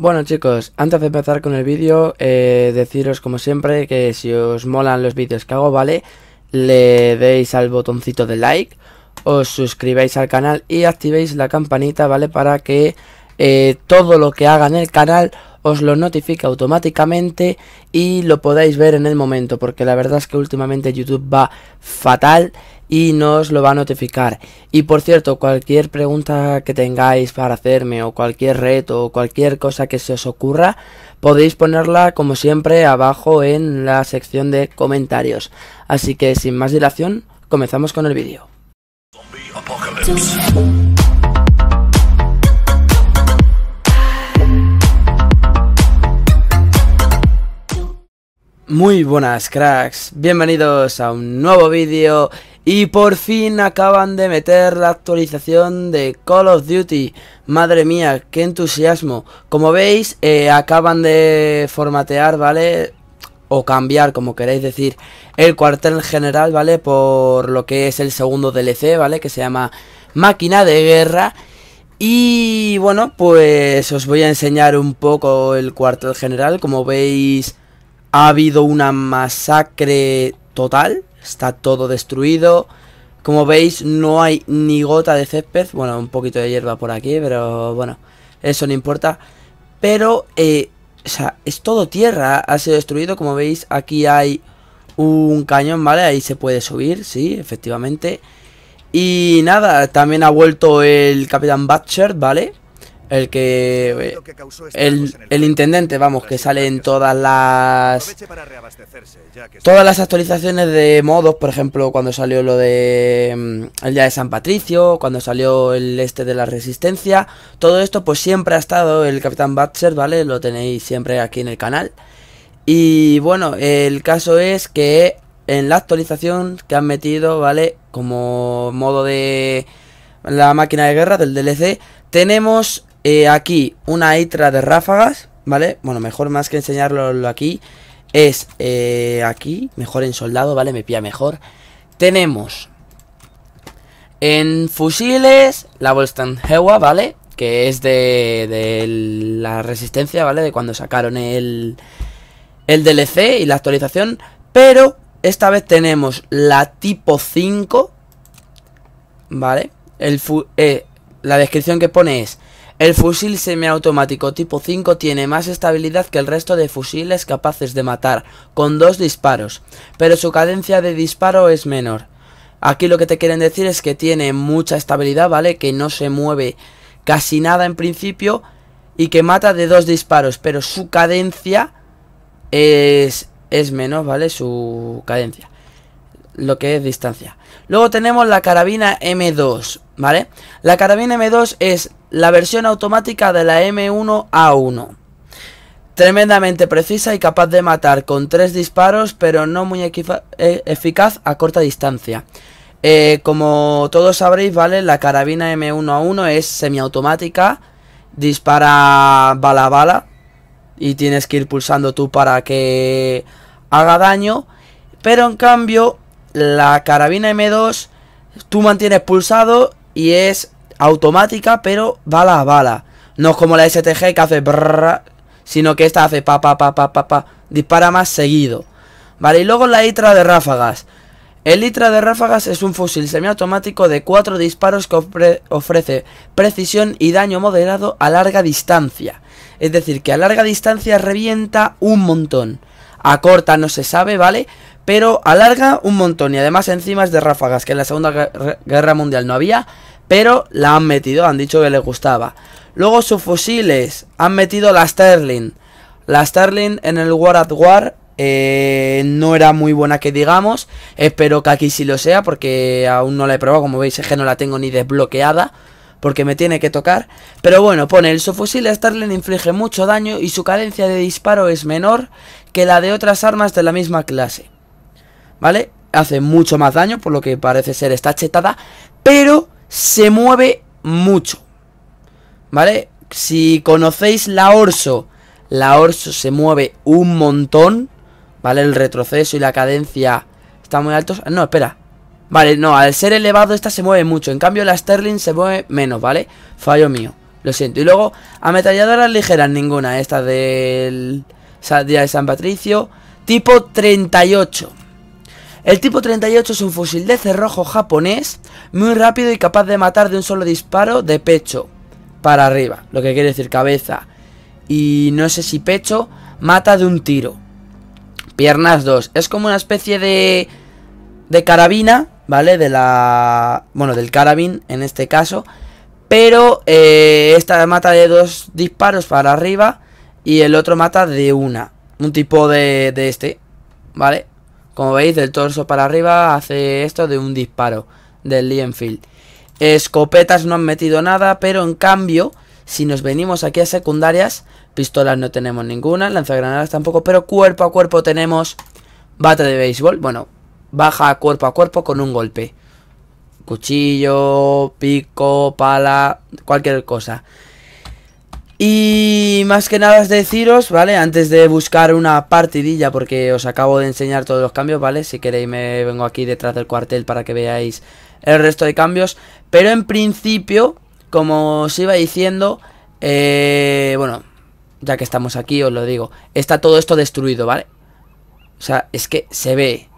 Bueno chicos, antes de empezar con el vídeo, eh, deciros como siempre que si os molan los vídeos que hago, ¿vale? Le deis al botoncito de like, os suscribáis al canal y activéis la campanita, ¿vale? Para que eh, todo lo que haga en el canal os lo notifica automáticamente y lo podáis ver en el momento, porque la verdad es que últimamente YouTube va fatal y no os lo va a notificar. Y por cierto, cualquier pregunta que tengáis para hacerme o cualquier reto o cualquier cosa que se os ocurra, podéis ponerla como siempre abajo en la sección de comentarios. Así que sin más dilación, comenzamos con el vídeo. Muy buenas cracks, bienvenidos a un nuevo vídeo y por fin acaban de meter la actualización de Call of Duty Madre mía, qué entusiasmo Como veis, eh, acaban de formatear, ¿vale? O cambiar, como queréis decir, el cuartel general, ¿vale? Por lo que es el segundo DLC, ¿vale? Que se llama Máquina de Guerra Y bueno, pues os voy a enseñar un poco el cuartel general Como veis... Ha habido una masacre total. Está todo destruido. Como veis, no hay ni gota de césped. Bueno, un poquito de hierba por aquí, pero bueno, eso no importa. Pero, eh, o sea, es todo tierra. Ha sido destruido. Como veis, aquí hay un cañón, ¿vale? Ahí se puede subir, sí, efectivamente. Y nada, también ha vuelto el Capitán Butcher, ¿vale? el que eh, el, intendente vamos que sale en todas las todas las actualizaciones de modos por ejemplo cuando salió lo de mm, el día de San Patricio cuando salió el este de la resistencia todo esto pues siempre ha estado el capitán Butcher, vale lo tenéis siempre aquí en el canal y bueno el caso es que en la actualización que han metido vale como modo de la máquina de guerra del DLC tenemos aquí una itra de ráfagas, ¿vale? Bueno, mejor más que enseñarlo aquí, es eh, aquí, mejor en soldado, ¿vale? Me pilla mejor. Tenemos en fusiles la Hewa, ¿vale? Que es de, la resistencia, ¿vale? De cuando sacaron el, el DLC y la actualización. Pero esta vez tenemos la tipo 5, ¿vale? Eh, la descripción que pone es el fusil semiautomático tipo 5 tiene más estabilidad que el resto de fusiles capaces de matar con dos disparos, pero su cadencia de disparo es menor. Aquí lo que te quieren decir es que tiene mucha estabilidad, ¿vale? Que no se mueve casi nada en principio y que mata de dos disparos, pero su cadencia es, es menor, ¿vale? Su cadencia. Lo que es distancia. Luego tenemos la carabina M2. ¿vale? La carabina M2 es la versión automática de la M1A1. Tremendamente precisa y capaz de matar con tres disparos, pero no muy eh, eficaz a corta distancia. Eh, como todos sabréis, ¿vale? La carabina M1A1 es semiautomática, dispara bala a bala y tienes que ir pulsando tú para que haga daño. Pero en cambio, la carabina M2 tú mantienes pulsado y es automática, pero bala a bala. No es como la STG que hace brrr, sino que esta hace pa pa pa pa pa pa, dispara más seguido. Vale, y luego la ITRA de ráfagas. El ITRA de ráfagas es un fusil semiautomático de cuatro disparos que ofrece precisión y daño moderado a larga distancia. Es decir, que a larga distancia revienta un montón. A corta no se sabe, ¿vale? Pero alarga un montón y además encima es de ráfagas, que en la Segunda Guerra Mundial no había pero la han metido, han dicho que les gustaba. Luego sus fusiles, han metido la Sterling. La Sterling en el War at War eh, no era muy buena que digamos, espero que aquí sí lo sea porque aún no la he probado, como veis es que no la tengo ni desbloqueada. Porque me tiene que tocar. Pero bueno, pone, el a Sterling inflige mucho daño y su cadencia de disparo es menor que la de otras armas de la misma clase. ¿Vale? Hace mucho más daño, por lo que parece ser está chetada. Pero se mueve mucho. ¿Vale? Si conocéis la Orso, la Orso se mueve un montón. ¿Vale? El retroceso y la cadencia están muy altos. No, espera. Vale, no, al ser elevado esta se mueve mucho. En cambio la Sterling se mueve menos, ¿vale? Fallo mío. Lo siento. Y luego, ametralladoras ligeras ninguna. Esta del... Día de San Patricio. Tipo 38. El tipo 38 es un fusil de cerrojo japonés, muy rápido y capaz de matar de un solo disparo de pecho para arriba, lo que quiere decir cabeza. Y no sé si pecho, mata de un tiro. Piernas 2, es como una especie de de carabina, ¿vale? De la... Bueno, del carabin, en este caso. Pero eh, esta mata de dos disparos para arriba y el otro mata de una. Un tipo de, de este, ¿vale? Como veis, del torso para arriba hace esto de un disparo del Enfield Escopetas no han metido nada, pero en cambio, si nos venimos aquí a secundarias, pistolas no tenemos ninguna, lanzagranadas tampoco, pero cuerpo a cuerpo tenemos bate de béisbol. Bueno, baja cuerpo a cuerpo con un golpe. Cuchillo, pico, pala, cualquier cosa. Y más que nada es deciros, ¿vale? Antes de buscar una partidilla, porque os acabo de enseñar todos los cambios, ¿vale? Si queréis me vengo aquí detrás del cuartel para que veáis el resto de cambios. Pero en principio, como os iba diciendo, eh, bueno, ya que estamos aquí, os lo digo. Está todo esto destruido, ¿vale? O sea, es que se ve.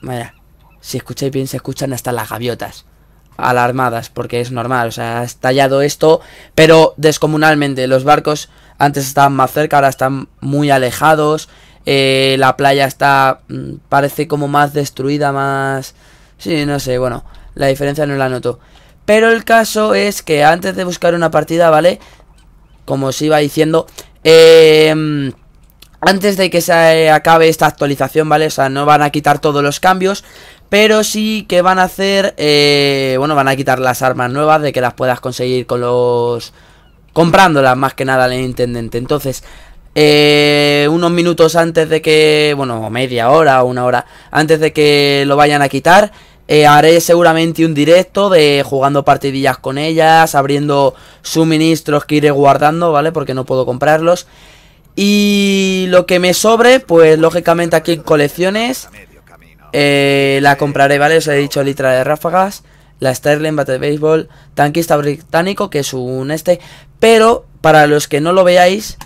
Vaya, si escucháis bien, se escuchan hasta las gaviotas alarmadas, porque es normal, o sea, ha estallado esto, pero descomunalmente, los barcos antes estaban más cerca, ahora están muy alejados, eh, la playa está, mm, parece como más destruida, más... Sí, no sé, bueno, la diferencia no la noto. Pero el caso es que antes de buscar una partida, ¿vale? Como os iba diciendo, eh, mm, antes de que se acabe esta actualización, ¿vale? O sea, no van a quitar todos los cambios, pero sí que van a hacer, eh, bueno, van a quitar las armas nuevas de que las puedas conseguir con los... Comprándolas más que nada al intendente. Entonces, eh, unos minutos antes de que, bueno, media hora o una hora antes de que lo vayan a quitar, eh, haré seguramente un directo de jugando partidillas con ellas, abriendo suministros que iré guardando, ¿vale? Porque no puedo comprarlos. Y lo que me sobre, pues lógicamente aquí en colecciones... Eh, la compraré, ¿vale? Os he dicho litra de ráfagas. La Sterling Battle Baseball. Tanquista británico, que es un este. Pero, para los que no lo veáis,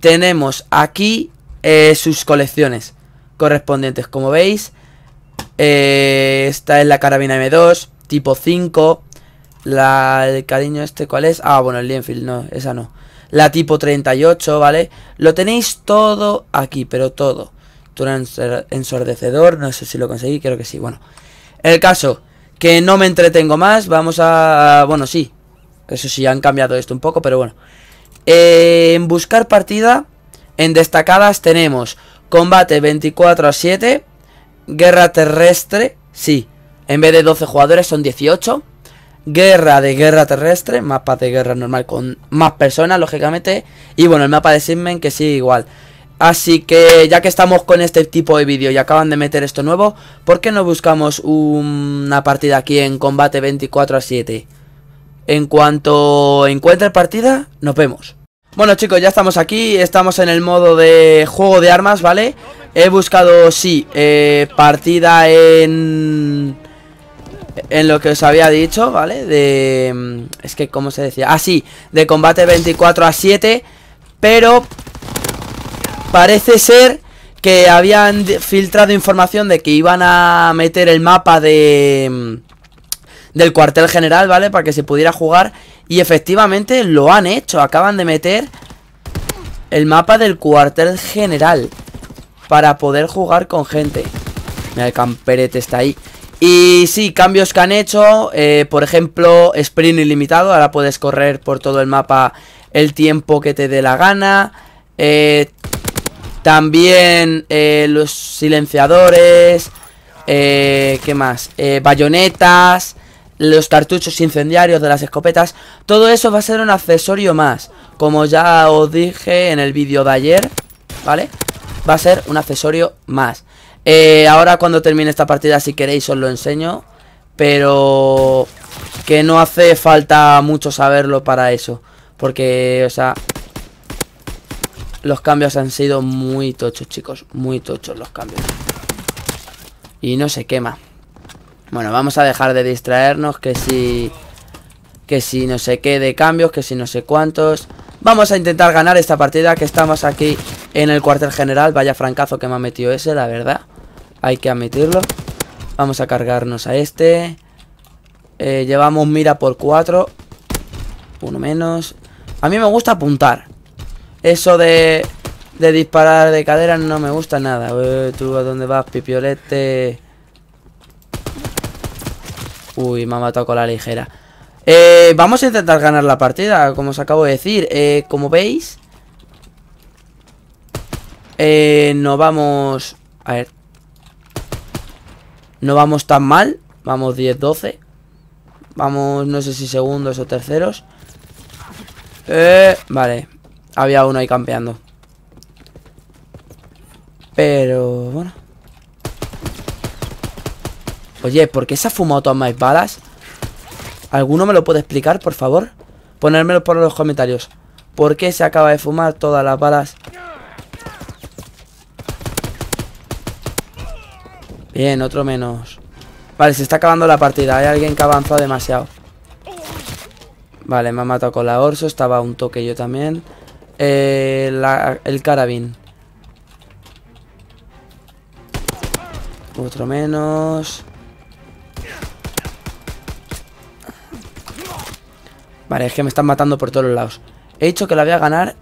tenemos aquí eh, sus colecciones correspondientes. Como veis, eh, esta es la carabina M2, tipo 5. La, el cariño este, ¿cuál es? Ah, bueno, el Lienfield, no, esa no. La tipo 38, ¿vale? Lo tenéis todo aquí, pero todo ensordecedor, no sé si lo conseguí, creo que sí, bueno. El caso, que no me entretengo más, vamos a... Bueno, sí, eso sí, han cambiado esto un poco, pero bueno. Eh, en buscar partida, en destacadas tenemos combate 24 a 7, guerra terrestre, sí, en vez de 12 jugadores son 18. Guerra de guerra terrestre, mapa de guerra normal con más personas, lógicamente. Y bueno, el mapa de Sigmen que sí igual. Así que ya que estamos con este tipo de vídeo y acaban de meter esto nuevo, ¿por qué no buscamos una partida aquí en combate 24 a 7? En cuanto encuentre partida, nos vemos. Bueno chicos, ya estamos aquí, estamos en el modo de juego de armas, ¿vale? He buscado, sí, eh, partida en... En lo que os había dicho, ¿vale? De... Es que, ¿cómo se decía? Ah, sí, de combate 24 a 7 Pero Parece ser que habían filtrado información de que iban a meter el mapa de mm, del cuartel general, ¿vale? Para que se pudiera jugar y efectivamente lo han hecho, acaban de meter el mapa del cuartel general para poder jugar con gente. Mira, el camperete está ahí. Y sí, cambios que han hecho, eh, por ejemplo, sprint ilimitado, ahora puedes correr por todo el mapa el tiempo que te dé la gana. Eh, también eh, los silenciadores. Eh, ¿Qué más? Eh, bayonetas. Los cartuchos incendiarios de las escopetas. Todo eso va a ser un accesorio más. Como ya os dije en el vídeo de ayer. ¿Vale? Va a ser un accesorio más. Eh, ahora cuando termine esta partida, si queréis, os lo enseño. Pero que no hace falta mucho saberlo para eso. Porque, o sea, los cambios han sido muy tochos, chicos. Muy tochos los cambios. Y no se quema. Bueno, vamos a dejar de distraernos. Que si... Que si no sé qué de cambios. Que si no sé cuántos. Vamos a intentar ganar esta partida. Que estamos aquí en el cuartel general. Vaya francazo que me ha metido ese, la verdad. Hay que admitirlo. Vamos a cargarnos a este. Eh, llevamos mira por cuatro Uno menos. A mí me gusta apuntar. Eso de, de disparar de cadera no me gusta nada. tú a dónde vas, pipiolete. Uy, me ha matado con la ligera. Eh, vamos a intentar ganar la partida, como os acabo de decir. Eh, como veis, eh, no vamos... A ver. No vamos tan mal. Vamos 10-12. Vamos, no sé si segundos o terceros. Eh, vale. Había uno ahí campeando. Pero, bueno. Oye, ¿por qué se ha fumado todas mis balas? ¿Alguno me lo puede explicar, por favor? Ponérmelo por los comentarios. ¿Por qué se acaba de fumar todas las balas? Bien, otro menos. Vale, se está acabando la partida. Hay alguien que ha avanzado demasiado. Vale, me ha matado con la Orso. Estaba un toque yo también. Eh, el carabin Otro menos. Vale, es que me están matando por todos los lados. He dicho que la voy a ganar.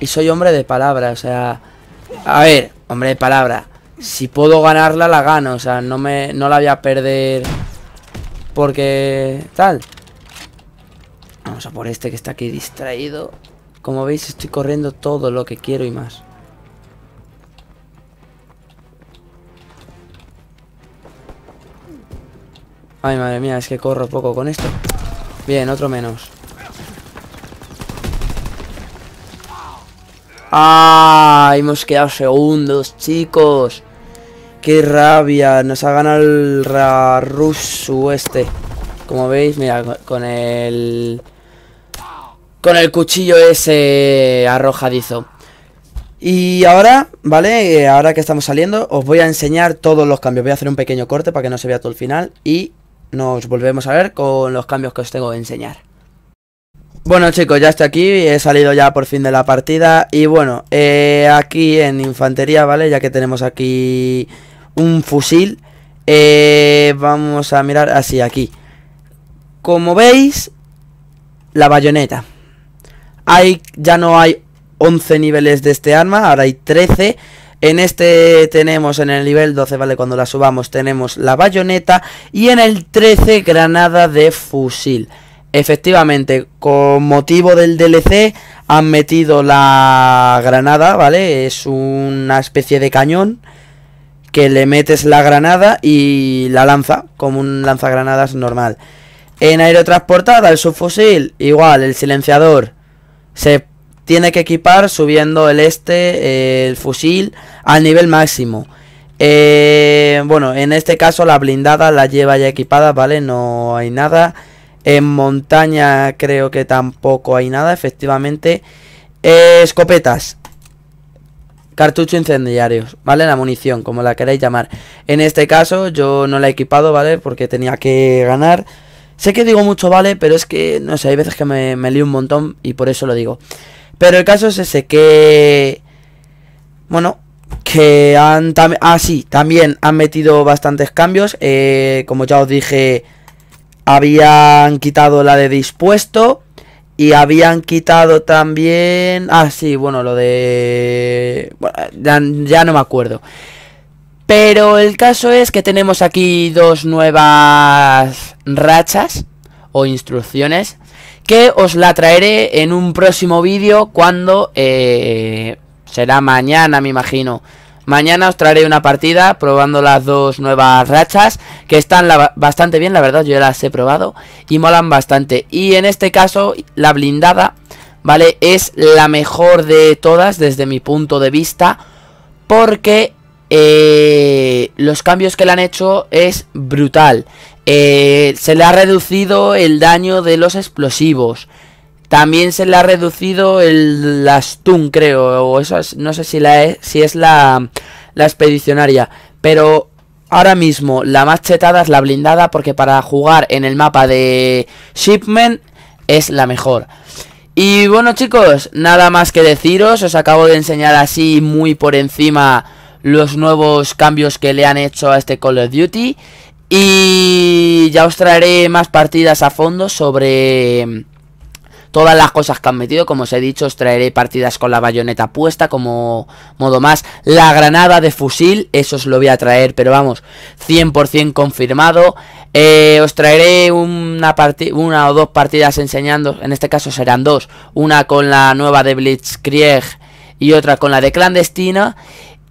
Y soy hombre de palabra, o sea... A ver, hombre de palabra. Si puedo ganarla, la gano. O sea, no, me, no la voy a perder porque tal. Vamos a por este que está aquí distraído. Como veis estoy corriendo todo lo que quiero y más. Ay, madre mía, es que corro poco con esto. Bien, otro menos. ¡Ah! Hemos quedado segundos, chicos. ¡Qué rabia! Nos ha ganado el Rarusu este. Como veis, mira, con el con el cuchillo ese arrojadizo. Y ahora, ¿vale? Eh, ahora que estamos saliendo, os voy a enseñar todos los cambios. Voy a hacer un pequeño corte para que no se vea todo el final y nos volvemos a ver con los cambios que os tengo que enseñar. Bueno chicos, ya estoy aquí, he salido ya por fin de la partida y bueno, eh, aquí en infantería, ¿vale? Ya que tenemos aquí un fusil, eh, vamos a mirar así aquí. Como veis, la bayoneta, hay, ya no hay 11 niveles de este arma, ahora hay 13. En este tenemos en el nivel 12, ¿vale? Cuando la subamos tenemos la bayoneta y en el 13 granada de fusil. Efectivamente, con motivo del DLC han metido la granada, ¿vale? Es una especie de cañón que le metes la granada y la lanza, como un lanzagranadas normal. En aerotransportada, el subfusil, igual, el silenciador, se tiene que equipar subiendo el este, el fusil, al nivel máximo. Eh, bueno, en este caso la blindada la lleva ya equipada, ¿vale? No hay nada. En montaña creo que tampoco hay nada, efectivamente. Eh, escopetas. Cartucho incendiarios, ¿vale? La munición, como la queráis llamar. En este caso yo no la he equipado, ¿vale? Porque tenía que ganar. Sé que digo mucho, vale, pero es que, no sé, hay veces que me, lío un montón y por eso lo digo. Pero el caso es ese, que... Bueno, que han... ah, sí, también han metido bastantes cambios. Eh, como ya os dije, habían quitado la de dispuesto. Y habían quitado también... Ah, sí, bueno, lo de... Bueno, ya no me acuerdo. Pero el caso es que tenemos aquí dos nuevas rachas o instrucciones que os la traeré en un próximo vídeo cuando eh, será mañana me imagino. Mañana os traeré una partida probando las dos nuevas rachas que están bastante bien, la verdad yo las he probado y molan bastante. Y en este caso la blindada, ¿vale? Es la mejor de todas desde mi punto de vista porque eh, los cambios que le han hecho es brutal. Eh, se le ha reducido el daño de los explosivos. También se le ha reducido el, la stun, creo. O eso no sé si, la es, si es la, la expedicionaria. Pero ahora mismo la más chetada es la blindada porque para jugar en el mapa de Shipment es la mejor. Y bueno chicos, nada más que deciros. Os acabo de enseñar así muy por encima los nuevos cambios que le han hecho a este Call of Duty. Y ya os traeré más partidas a fondo sobre mm, todas las cosas que han metido. Como os he dicho, os traeré partidas con la bayoneta puesta como modo más. La granada de fusil, eso os lo voy a traer, pero vamos, 100% confirmado. Eh, os traeré una, una o dos partidas enseñando, en este caso serán dos. Una con la nueva de Blitzkrieg y otra con la de clandestina.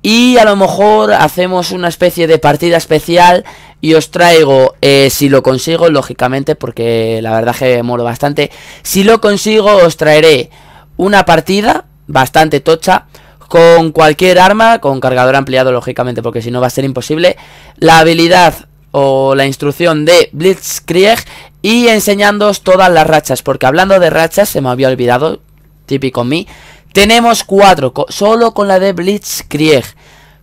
Y a lo mejor hacemos una especie de partida especial y os traigo, eh, si lo consigo, lógicamente, porque la verdad que moro bastante, si lo consigo os traeré una partida bastante tocha con cualquier arma, con cargador ampliado, lógicamente, porque si no va a ser imposible, la habilidad o la instrucción de Blitzkrieg y enseñándoos todas las rachas, porque hablando de rachas se me había olvidado, típico mí. Tenemos 4, solo con la de Blitzkrieg.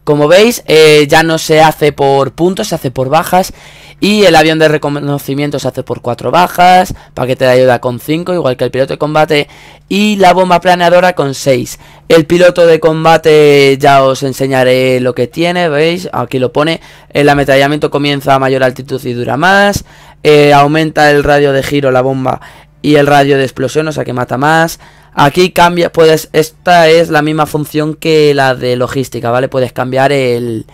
Como veis, eh, ya no se hace por puntos, se hace por bajas. Y el avión de reconocimiento se hace por 4 bajas. Paquete de ayuda con 5, igual que el piloto de combate. Y la bomba planeadora con 6. El piloto de combate ya os enseñaré lo que tiene, ¿veis? Aquí lo pone. El ametrallamiento comienza a mayor altitud y dura más. Eh, aumenta el radio de giro la bomba y el radio de explosión, o sea que mata más. Aquí cambia, puedes, esta es la misma función que la de logística, ¿vale? Puedes cambiar el,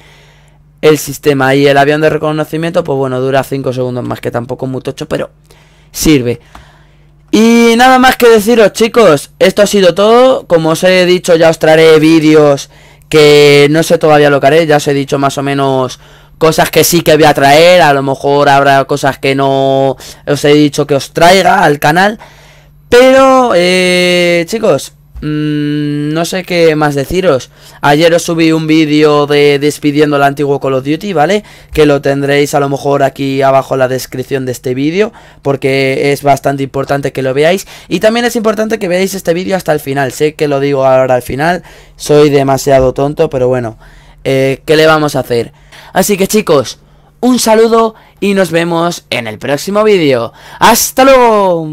el sistema y el avión de reconocimiento, pues bueno, dura 5 segundos más, que tampoco mucho, pero sirve. Y nada más que deciros, chicos, esto ha sido todo. Como os he dicho, ya os traeré vídeos que no sé todavía lo que haré, ya os he dicho más o menos cosas que sí que voy a traer, a lo mejor habrá cosas que no os he dicho que os traiga al canal. Pero, eh, chicos, mm, no sé qué más deciros. Ayer os subí un vídeo de despidiendo el antiguo Call of Duty, ¿vale? Que lo tendréis a lo mejor aquí abajo en la descripción de este vídeo, porque es bastante importante que lo veáis. Y también es importante que veáis este vídeo hasta el final. Sé que lo digo ahora al final, soy demasiado tonto, pero bueno, eh, ¿qué le vamos a hacer? Así que chicos, un saludo y nos vemos en el próximo vídeo. ¡Hasta luego!